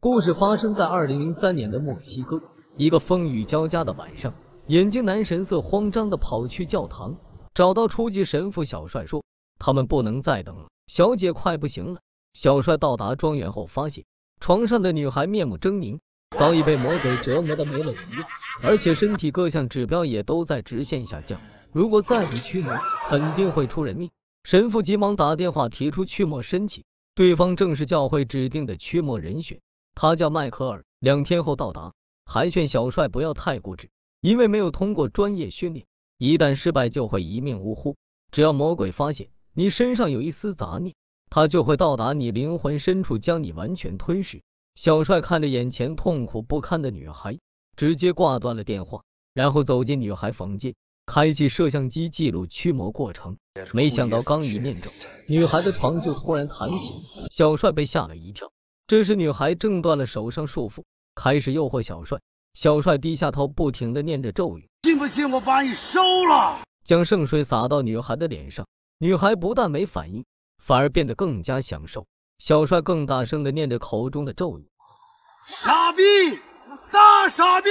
故事发生在二零零三年的墨西哥，一个风雨交加的晚上，眼镜男神色慌张的跑去教堂，找到初级神父小帅说：“他们不能再等了，小姐快不行了。”小帅到达庄园后，发现床上的女孩面目狰狞，早已被魔鬼折磨的没了人样，而且身体各项指标也都在直线下降。如果再不驱魔，肯定会出人命。神父急忙打电话提出驱魔申请，对方正是教会指定的驱魔人选。他叫迈克尔，两天后到达，还劝小帅不要太固执，因为没有通过专业训练，一旦失败就会一命呜呼。只要魔鬼发现你身上有一丝杂念，他就会到达你灵魂深处，将你完全吞噬。小帅看着眼前痛苦不堪的女孩，直接挂断了电话，然后走进女孩房间，开启摄像机记录驱魔过程。没想到刚一念咒，女孩的床就突然弹起，小帅被吓了一跳。这时，女孩挣断了手上束缚，开始诱惑小帅。小帅低下头，不停的念着咒语：“信不信我把你收了？”将圣水洒到女孩的脸上，女孩不但没反应，反而变得更加享受。小帅更大声的念着口中的咒语：“傻逼，大傻逼！”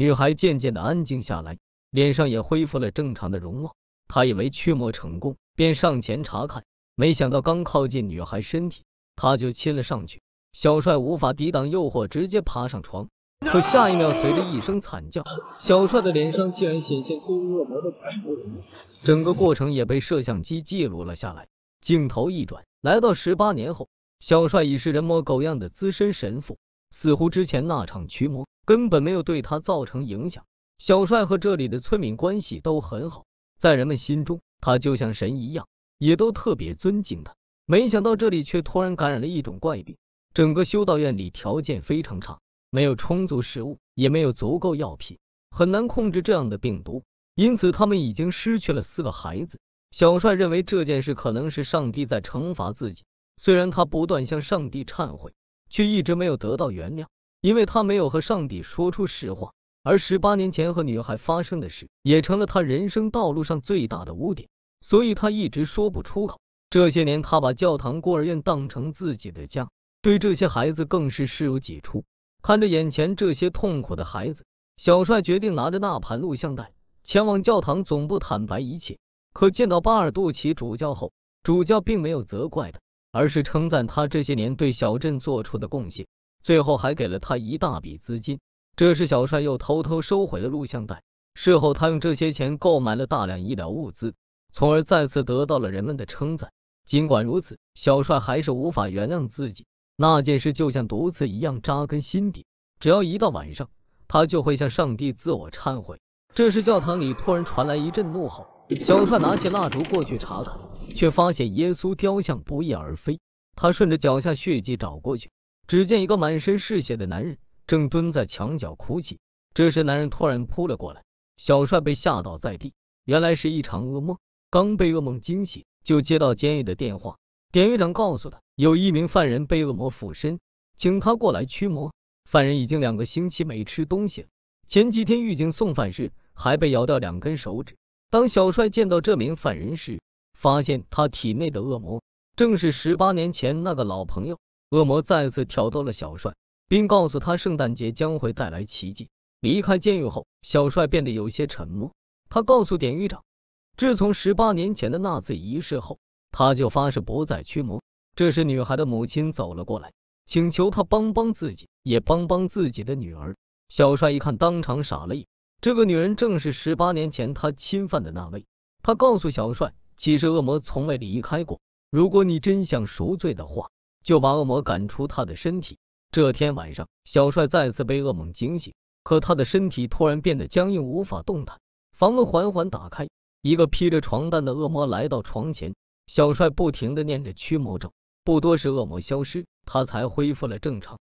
女孩渐渐的安静下来，脸上也恢复了正常的容貌。他以为驱魔成功，便上前查看，没想到刚靠近女孩身体，他就亲了上去。小帅无法抵挡诱惑，直接爬上床。可下一秒，随着一声惨叫，小帅的脸上竟然显现出恶魔的恐怖。整个过程也被摄像机记录了下来。镜头一转，来到十八年后，小帅已是人模狗样的资深神父，似乎之前那场驱魔根本没有对他造成影响。小帅和这里的村民关系都很好，在人们心中，他就像神一样，也都特别尊敬他。没想到这里却突然感染了一种怪病。整个修道院里条件非常差，没有充足食物，也没有足够药品，很难控制这样的病毒。因此，他们已经失去了四个孩子。小帅认为这件事可能是上帝在惩罚自己，虽然他不断向上帝忏悔，却一直没有得到原谅，因为他没有和上帝说出实话。而十八年前和女孩发生的事也成了他人生道路上最大的污点，所以他一直说不出口。这些年，他把教堂孤儿院当成自己的家。对这些孩子更是视如己出。看着眼前这些痛苦的孩子，小帅决定拿着那盘录像带前往教堂总部坦白一切。可见到巴尔杜奇主教后，主教并没有责怪他，而是称赞他这些年对小镇做出的贡献，最后还给了他一大笔资金。这时，小帅又偷偷收回了录像带。事后，他用这些钱购买了大量医疗物资，从而再次得到了人们的称赞。尽管如此，小帅还是无法原谅自己。那件事就像毒刺一样扎根心底，只要一到晚上，他就会向上帝自我忏悔。这时，教堂里突然传来一阵怒吼，小帅拿起蜡烛过去查看，却发现耶稣雕像不翼而飞。他顺着脚下血迹找过去，只见一个满身是血的男人正蹲在墙角哭泣。这时，男人突然扑了过来，小帅被吓倒在地。原来是一场噩梦，刚被噩梦惊醒，就接到监狱的电话，典狱长告诉他。有一名犯人被恶魔附身，请他过来驱魔。犯人已经两个星期没吃东西了，前几天狱警送饭时还被咬掉两根手指。当小帅见到这名犯人时，发现他体内的恶魔正是十八年前那个老朋友。恶魔再次挑逗了小帅，并告诉他圣诞节将会带来奇迹。离开监狱后，小帅变得有些沉默。他告诉典狱长，自从十八年前的那次仪式后，他就发誓不再驱魔。这时，女孩的母亲走了过来，请求他帮帮自己，也帮帮自己的女儿。小帅一看，当场傻了眼。这个女人正是十八年前他侵犯的那位。他告诉小帅，其实恶魔从未离开过。如果你真想赎罪的话，就把恶魔赶出他的身体。这天晚上，小帅再次被噩梦惊醒，可他的身体突然变得僵硬，无法动弹。房门缓缓打开，一个披着床单的恶魔来到床前。小帅不停地念着驱魔咒。不多，时恶魔消失，他才恢复了正常。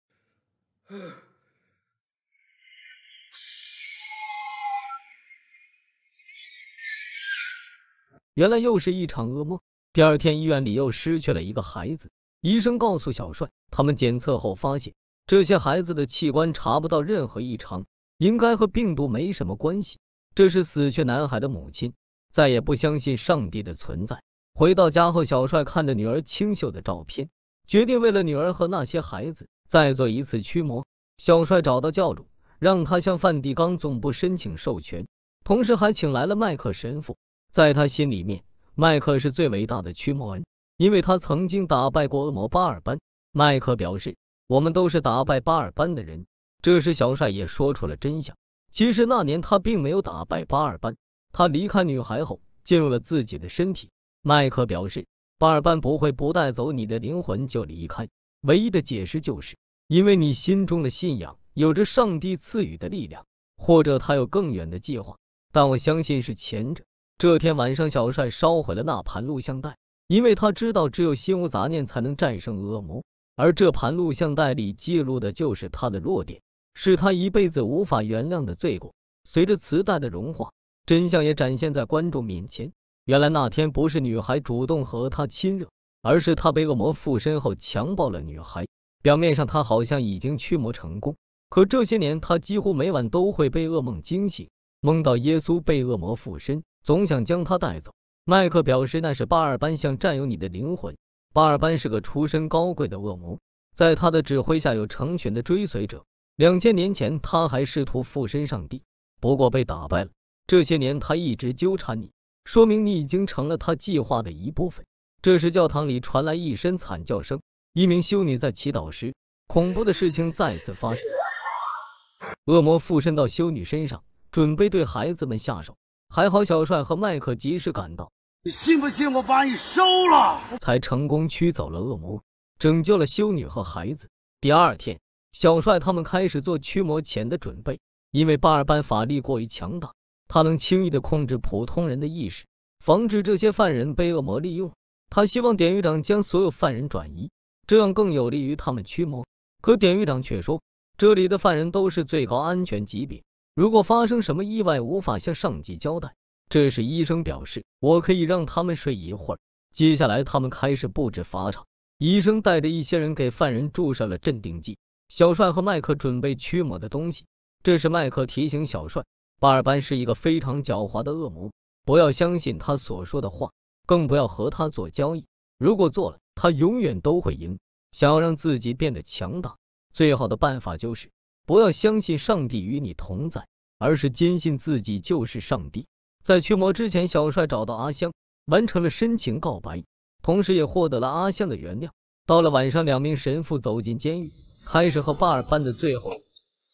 原来又是一场噩梦。第二天，医院里又失去了一个孩子。医生告诉小帅，他们检测后发现，这些孩子的器官查不到任何异常，应该和病毒没什么关系。这是死去男孩的母亲，再也不相信上帝的存在。回到家后，小帅看着女儿清秀的照片，决定为了女儿和那些孩子再做一次驱魔。小帅找到教主，让他向梵蒂冈总部申请授权，同时还请来了麦克神父。在他心里面，麦克是最伟大的驱魔人，因为他曾经打败过恶魔巴尔班。麦克表示：“我们都是打败巴尔班的人。”这时，小帅也说出了真相：其实那年他并没有打败巴尔班，他离开女孩后，进入了自己的身体。麦克表示：“巴尔班不会不带走你的灵魂就离开。唯一的解释就是，因为你心中的信仰有着上帝赐予的力量，或者他有更远的计划。但我相信是前者。”这天晚上，小帅烧毁了那盘录像带，因为他知道，只有心无杂念才能战胜恶魔。而这盘录像带里记录的就是他的弱点，是他一辈子无法原谅的罪过。随着磁带的融化，真相也展现在观众面前。原来那天不是女孩主动和他亲热，而是他被恶魔附身后强暴了女孩。表面上他好像已经驱魔成功，可这些年他几乎每晚都会被噩梦惊醒，梦到耶稣被恶魔附身，总想将他带走。麦克表示，那是巴尔班想占有你的灵魂。巴尔班是个出身高贵的恶魔，在他的指挥下有成群的追随者。两千年前他还试图附身上帝，不过被打败了。这些年他一直纠缠你。说明你已经成了他计划的一部分。这时，教堂里传来一声惨叫声，一名修女在祈祷时，恐怖的事情再次发生，恶魔附身到修女身上，准备对孩子们下手。还好小帅和麦克及时赶到，你信不信我把你收了？才成功驱走了恶魔，拯救了修女和孩子。第二天，小帅他们开始做驱魔前的准备，因为巴尔班法力过于强大。他能轻易地控制普通人的意识，防止这些犯人被恶魔利用。他希望典狱长将所有犯人转移，这样更有利于他们驱魔。可典狱长却说，这里的犯人都是最高安全级别，如果发生什么意外，无法向上级交代。这时，医生表示：“我可以让他们睡一会儿。”接下来，他们开始布置法场。医生带着一些人给犯人注射了镇定剂。小帅和麦克准备驱魔的东西。这时，麦克提醒小帅。巴尔班是一个非常狡猾的恶魔，不要相信他所说的话，更不要和他做交易。如果做了，他永远都会赢。想要让自己变得强大，最好的办法就是不要相信上帝与你同在，而是坚信自己就是上帝。在驱魔之前，小帅找到阿香，完成了深情告白，同时也获得了阿香的原谅。到了晚上，两名神父走进监狱，开始和巴尔班的最后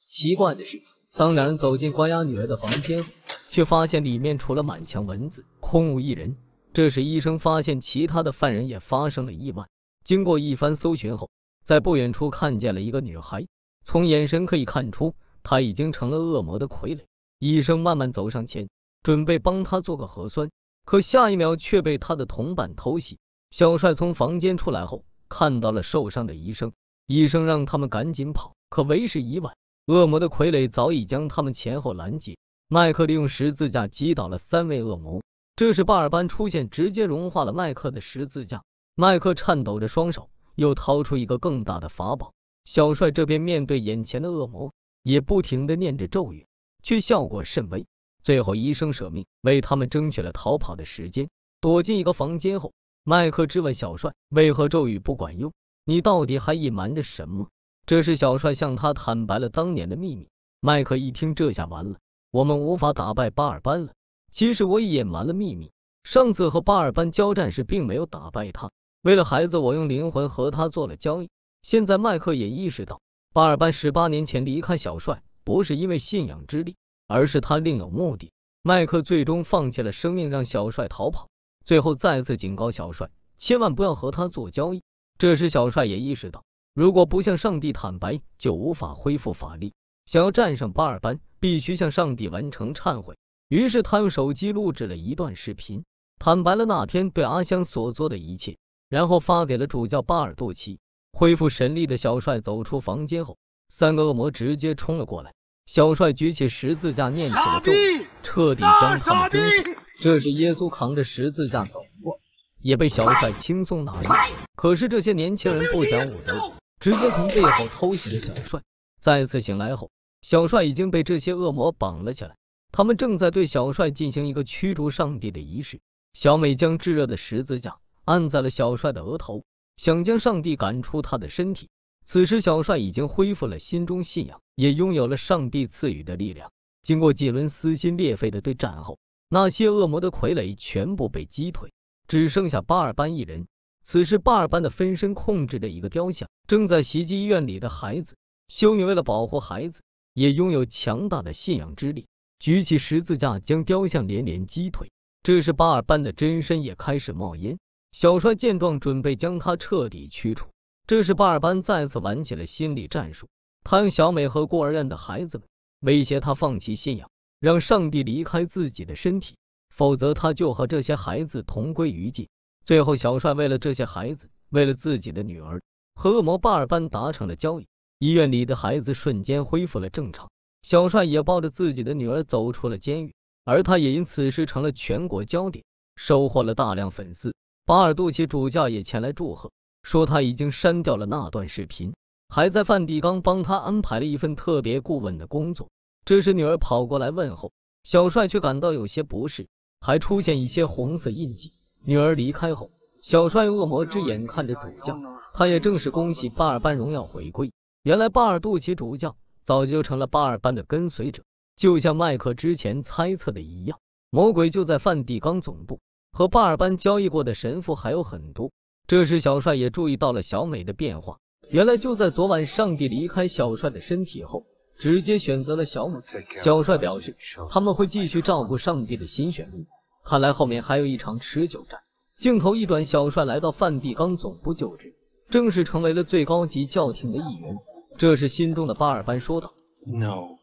奇怪的是。当两人走进关押女儿的房间，却发现里面除了满墙文字，空无一人。这时，医生发现其他的犯人也发生了意外。经过一番搜寻后，在不远处看见了一个女孩。从眼神可以看出，她已经成了恶魔的傀儡。医生慢慢走上前，准备帮她做个核酸，可下一秒却被他的同伴偷袭。小帅从房间出来后，看到了受伤的医生。医生让他们赶紧跑，可为时已晚。恶魔的傀儡早已将他们前后拦截。麦克利用十字架击倒了三位恶魔。这时，巴尔班出现，直接融化了麦克的十字架。麦克颤抖着双手，又掏出一个更大的法宝。小帅这边面对眼前的恶魔，也不停的念着咒语，却效果甚微。最后，医生舍命为他们争取了逃跑的时间。躲进一个房间后，麦克质问小帅：“为何咒语不管用？你到底还隐瞒着什么？”这是小帅向他坦白了当年的秘密。麦克一听，这下完了，我们无法打败巴尔班了。其实我隐瞒了秘密，上次和巴尔班交战时，并没有打败他。为了孩子，我用灵魂和他做了交易。现在麦克也意识到，巴尔班十八年前离开小帅，不是因为信仰之力，而是他另有目的。麦克最终放弃了生命，让小帅逃跑。最后再次警告小帅，千万不要和他做交易。这时小帅也意识到。如果不向上帝坦白，就无法恢复法力。想要战胜巴尔班，必须向上帝完成忏悔。于是他用手机录制了一段视频，坦白了那天对阿香所做的一切，然后发给了主教巴尔杜奇。恢复神力的小帅走出房间后，三个恶魔直接冲了过来。小帅举起十字架，念起了咒语，彻底将他们征服。这是耶稣扛着十字架走过，也被小帅轻松拿下。可是这些年轻人不讲武德。直接从背后偷袭了小帅。再次醒来后，小帅已经被这些恶魔绑了起来，他们正在对小帅进行一个驱逐上帝的仪式。小美将炙热的十字架按在了小帅的额头，想将上帝赶出他的身体。此时，小帅已经恢复了心中信仰，也拥有了上帝赐予的力量。经过几轮撕心裂肺的对战后，那些恶魔的傀儡全部被击退，只剩下巴尔班一人。此时，巴尔班的分身控制着一个雕像，正在袭击医院里的孩子。修女为了保护孩子，也拥有强大的信仰之力，举起十字架将雕像连连击退。这时，巴尔班的真身也开始冒烟。小帅见状，准备将他彻底驱除。这时，巴尔班再次玩起了心理战术，他用小美和孤儿院的孩子们威胁他放弃信仰，让上帝离开自己的身体，否则他就和这些孩子同归于尽。最后，小帅为了这些孩子，为了自己的女儿，和恶魔巴尔班达成了交易。医院里的孩子瞬间恢复了正常，小帅也抱着自己的女儿走出了监狱。而他也因此事成了全国焦点，收获了大量粉丝。巴尔杜奇主教也前来祝贺，说他已经删掉了那段视频，还在梵蒂冈帮他安排了一份特别顾问的工作。这时，女儿跑过来问候，小帅却感到有些不适，还出现一些红色印记。女儿离开后，小帅恶魔之眼看着主教，他也正是恭喜巴尔班荣耀回归。原来巴尔杜奇主教早就成了巴尔班的跟随者，就像麦克之前猜测的一样，魔鬼就在梵蒂冈总部。和巴尔班交易过的神父还有很多。这时，小帅也注意到了小美的变化。原来就在昨晚上帝离开小帅的身体后，直接选择了小美。小帅表示，他们会继续照顾上帝的心选密看来后面还有一场持久战。镜头一转，小帅来到梵蒂冈总部就职，正式成为了最高级教廷的一员。这是心中的巴尔班说道：“No,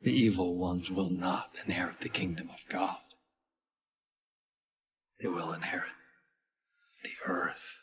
the evil ones will not inherit the kingdom of God. They will inherit the earth.”